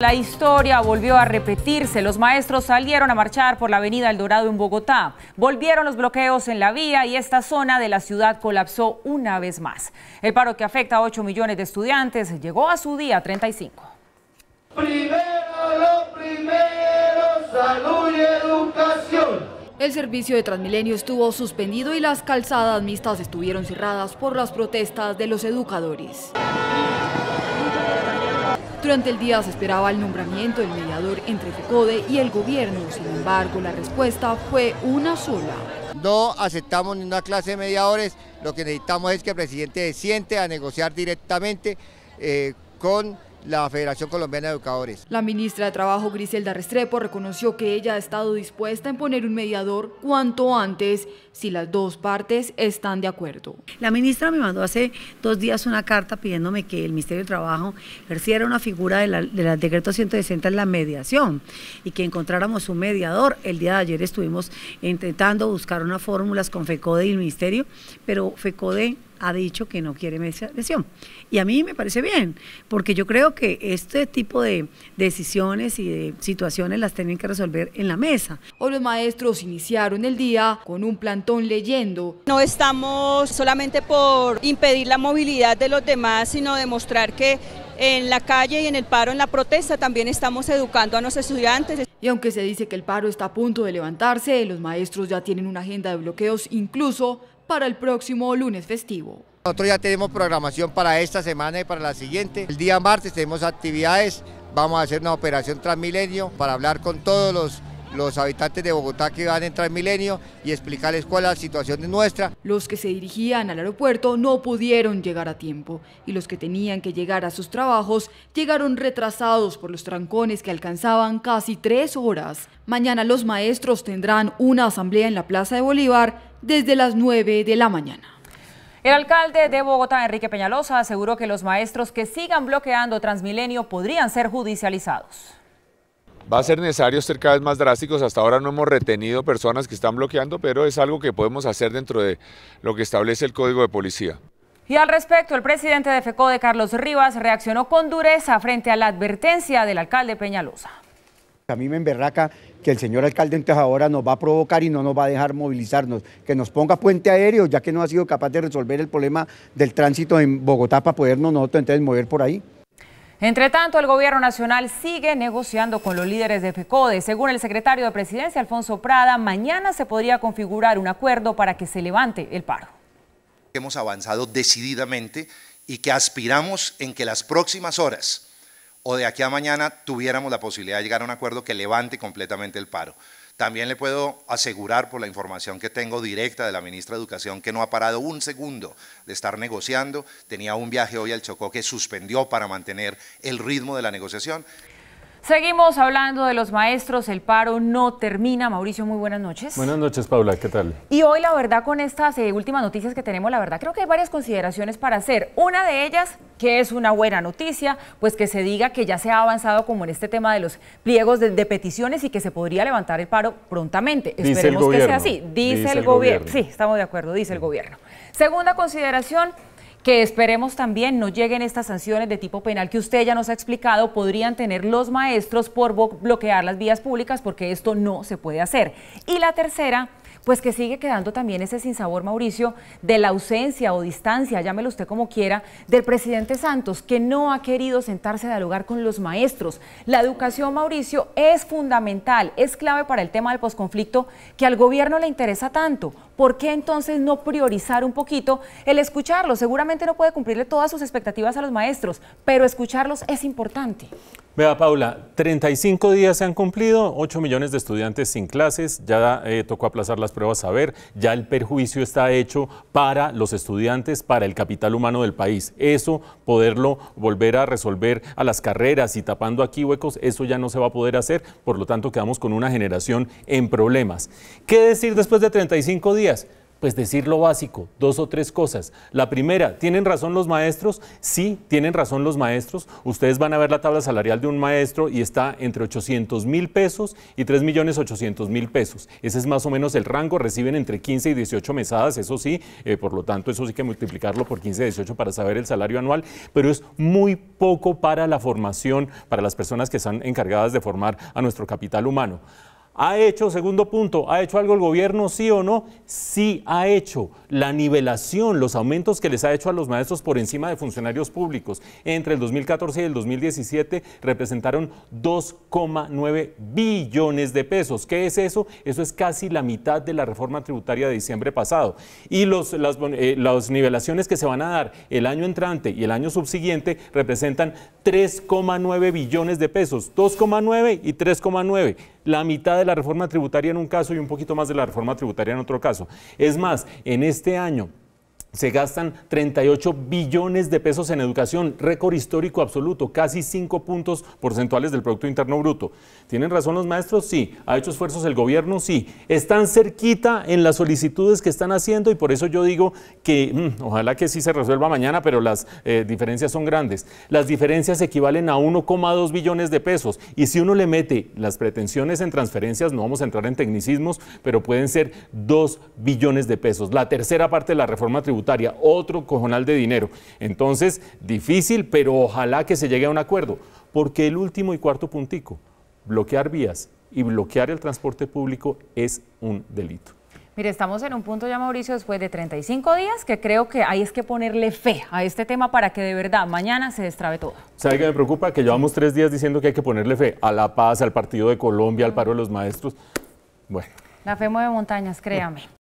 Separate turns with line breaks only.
La historia volvió a repetirse. Los maestros salieron a marchar por la avenida El Dorado en Bogotá. Volvieron los bloqueos en la vía y esta zona de la ciudad colapsó una vez más. El paro que afecta a 8 millones de estudiantes llegó a su día 35.
Primero lo primero, salud y educación. El servicio de Transmilenio estuvo suspendido y las calzadas mixtas estuvieron cerradas por las protestas de los educadores. Durante el día se esperaba el nombramiento del mediador entre FECODE y el gobierno, sin embargo la respuesta fue una sola. No aceptamos ninguna una clase de mediadores, lo que necesitamos es que el presidente
se a negociar directamente eh, con la Federación Colombiana de Educadores.
La ministra de Trabajo Griselda Restrepo reconoció que ella ha estado dispuesta a poner un mediador cuanto antes si las dos partes están de acuerdo. La ministra me mandó hace
dos días una carta pidiéndome que el Ministerio de Trabajo ejerciera una figura de del decreto 160 en la mediación y que encontráramos un mediador. El día de ayer estuvimos intentando buscar unas fórmulas con FECODE y el Ministerio, pero FECODE ha dicho que no
quiere mediación. Y a mí me parece bien, porque yo creo que este tipo de decisiones y de situaciones las tienen que resolver en la mesa. Hoy los maestros iniciaron el día con un plantón leyendo. No estamos solamente por impedir la movilidad de los demás, sino demostrar que en la calle y en el paro, en la protesta, también estamos educando a los estudiantes. Y aunque se dice que el paro está a punto de levantarse, los maestros ya tienen una agenda de bloqueos incluso para el próximo lunes festivo.
Nosotros ya tenemos programación para esta semana y para la siguiente. El día martes tenemos actividades, vamos a
hacer una operación Transmilenio para hablar con todos los los habitantes de Bogotá que van a entrar en Milenio y explicarles cuál es la situación de nuestra. Los que se dirigían al aeropuerto no pudieron llegar a tiempo y los que tenían que llegar a sus trabajos llegaron retrasados por los trancones que alcanzaban casi tres horas. Mañana los maestros tendrán una asamblea en la Plaza de Bolívar desde las nueve de la mañana. El alcalde de
Bogotá, Enrique Peñalosa, aseguró que los maestros que sigan bloqueando Transmilenio podrían ser judicializados.
Va a ser necesario ser cada vez más drásticos. Hasta ahora no hemos retenido personas que están bloqueando, pero es algo que podemos hacer dentro de lo que establece el Código de Policía.
Y al respecto, el presidente de FECODE, Carlos Rivas, reaccionó con dureza frente a la advertencia del alcalde Peñalosa. A mí me emberraca que el señor alcalde en Tejadora nos va a provocar y no nos va a dejar movilizarnos, que nos ponga puente aéreo, ya que no ha sido capaz de resolver el problema del tránsito en Bogotá para podernos nosotros entonces mover por ahí. Entre tanto, el gobierno nacional sigue negociando con los líderes de FECODE. Según el secretario de Presidencia, Alfonso Prada, mañana se podría configurar un acuerdo para que se levante el paro.
Hemos avanzado decididamente y que aspiramos en que las próximas horas o de aquí a mañana tuviéramos la posibilidad de llegar a un acuerdo que levante completamente el paro. También le puedo asegurar por la información que tengo directa de la ministra de Educación que no ha parado un segundo de estar negociando. Tenía un viaje hoy al Chocó que suspendió para mantener el ritmo de la negociación.
Seguimos hablando de los maestros, el paro no termina. Mauricio, muy buenas noches. Buenas
noches, Paula, ¿qué tal?
Y hoy, la verdad, con estas eh, últimas noticias que tenemos, la verdad, creo que hay varias consideraciones para hacer. Una de ellas, que es una buena noticia, pues que se diga que ya se ha avanzado como en este tema de los pliegos de, peticiones y que se podría levantar el paro prontamente. Esperemos que sea así. Dice, el, gobierno. Sí, estamos de acuerdo, dice el gobierno. Segunda consideración, que esperemos también no lleguen estas sanciones de tipo penal que usted ya nos ha explicado podrían tener los maestros por bloquear las vías públicas porque esto no se puede hacer. Y la tercera, pues que sigue quedando también ese sinsabor, Mauricio, de la ausencia o distancia, llámelo usted como quiera, del presidente Santos, que no ha querido sentarse a dialogar con los maestros. La educación, Mauricio, es fundamental, es clave para el tema del posconflicto que al gobierno le interesa tanto, ¿por qué entonces no priorizar un poquito el escucharlos? Seguramente no puede cumplirle todas sus expectativas a los maestros, pero escucharlos es importante.
Vea, Paula, 35 días se han cumplido, 8 millones de estudiantes sin clases, ya eh, tocó aplazar las pruebas a ver, ya el perjuicio está hecho para los estudiantes, para el capital humano del país. Eso, poderlo volver a resolver a las carreras y tapando aquí huecos, eso ya no se va a poder hacer, por lo tanto quedamos con una generación en problemas. ¿Qué decir después de 35 días? Pues decir lo básico, dos o tres cosas. La primera, ¿tienen razón los maestros? Sí, tienen razón los maestros. Ustedes van a ver la tabla salarial de un maestro y está entre 800 mil pesos y 3 millones 800 mil pesos. Ese es más o menos el rango. Reciben entre 15 y 18 mesadas, eso sí. Eh, por lo tanto, eso sí que multiplicarlo por 15 y 18 para saber el salario anual. Pero es muy poco para la formación, para las personas que están encargadas de formar a nuestro capital humano. ¿Ha hecho, segundo punto, ha hecho algo el gobierno, sí o no? Sí ha hecho. La nivelación, los aumentos que les ha hecho a los maestros por encima de funcionarios públicos entre el 2014 y el 2017 representaron 2,9 billones de pesos. ¿Qué es eso? Eso es casi la mitad de la reforma tributaria de diciembre pasado. Y los, las, eh, las nivelaciones que se van a dar el año entrante y el año subsiguiente representan 3,9 billones de pesos, 2,9 y 3,9 la mitad de la reforma tributaria en un caso y un poquito más de la reforma tributaria en otro caso. Es más, en este año se gastan 38 billones de pesos en educación, récord histórico absoluto, casi 5 puntos porcentuales del Producto Interno Bruto. ¿Tienen razón los maestros? Sí. ¿Ha hecho esfuerzos el gobierno? Sí. Están cerquita en las solicitudes que están haciendo y por eso yo digo que mm, ojalá que sí se resuelva mañana, pero las eh, diferencias son grandes. Las diferencias equivalen a 1,2 billones de pesos y si uno le mete las pretensiones en transferencias, no vamos a entrar en tecnicismos, pero pueden ser 2 billones de pesos. La tercera parte de la reforma tributaria otro cojonal de dinero. Entonces, difícil, pero ojalá que se llegue a un acuerdo, porque el último y cuarto puntico, bloquear vías y bloquear el transporte público es un delito.
Mire, estamos en un punto ya, Mauricio, después de 35 días, que creo que ahí es que ponerle fe a este tema para que de verdad mañana se destrabe todo.
¿Sabe qué me preocupa? Que llevamos tres días diciendo que hay que ponerle fe a la paz, al partido de Colombia, al paro de los maestros. Bueno.
La fe mueve montañas, créame.